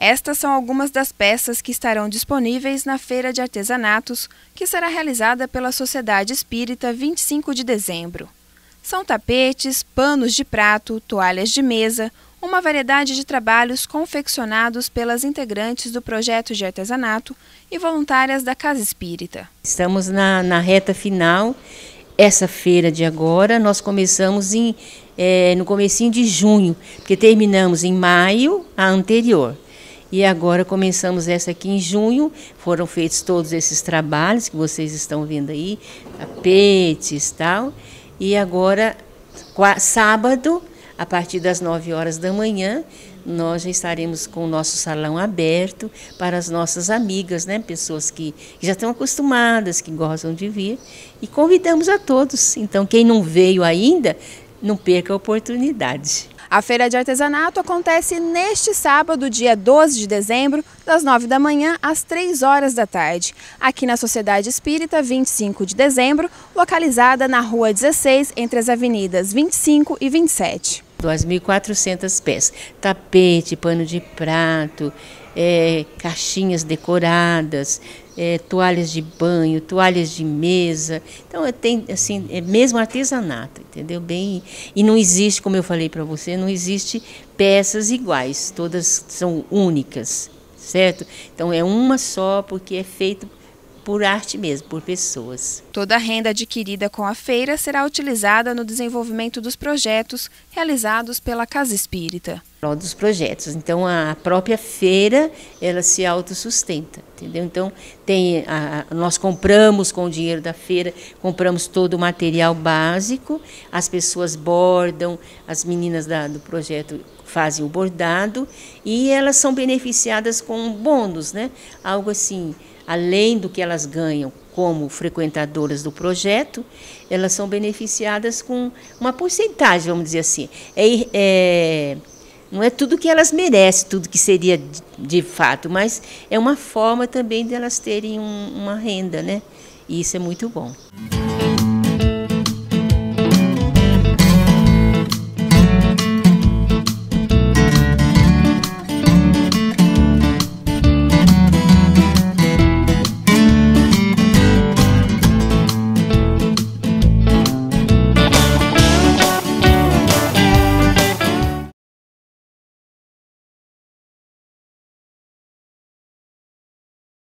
Estas são algumas das peças que estarão disponíveis na Feira de Artesanatos, que será realizada pela Sociedade Espírita 25 de dezembro. São tapetes, panos de prato, toalhas de mesa, uma variedade de trabalhos confeccionados pelas integrantes do projeto de artesanato e voluntárias da Casa Espírita. Estamos na, na reta final. Essa feira de agora nós começamos em, é, no comecinho de junho, porque terminamos em maio a anterior. E agora começamos essa aqui em junho. Foram feitos todos esses trabalhos que vocês estão vendo aí, tapetes tal. E agora, sábado, a partir das 9 horas da manhã, nós já estaremos com o nosso salão aberto para as nossas amigas, né? pessoas que já estão acostumadas, que gostam de vir. E convidamos a todos. Então, quem não veio ainda, não perca a oportunidade. A feira de artesanato acontece neste sábado, dia 12 de dezembro, das 9 da manhã às 3 horas da tarde, aqui na Sociedade Espírita 25 de dezembro, localizada na Rua 16, entre as avenidas 25 e 27. 2.400 peças. Tapete, pano de prato, é, caixinhas decoradas, é, toalhas de banho, toalhas de mesa. Então, tem, assim, é mesmo artesanato, entendeu? Bem, e não existe, como eu falei para você, não existe peças iguais, todas são únicas, certo? Então, é uma só, porque é feito por arte mesmo, por pessoas. Toda a renda adquirida com a feira será utilizada no desenvolvimento dos projetos realizados pela Casa Espírita. Dos projetos. Então, a própria feira, ela se autossustenta, entendeu? Então, tem a, nós compramos com o dinheiro da feira, compramos todo o material básico, as pessoas bordam, as meninas da, do projeto fazem o bordado e elas são beneficiadas com bônus, né? Algo assim, além do que elas ganham como frequentadoras do projeto, elas são beneficiadas com uma porcentagem, vamos dizer assim. É, é, não é tudo que elas merecem, tudo que seria de, de fato, mas é uma forma também de elas terem um, uma renda, né? E isso é muito bom.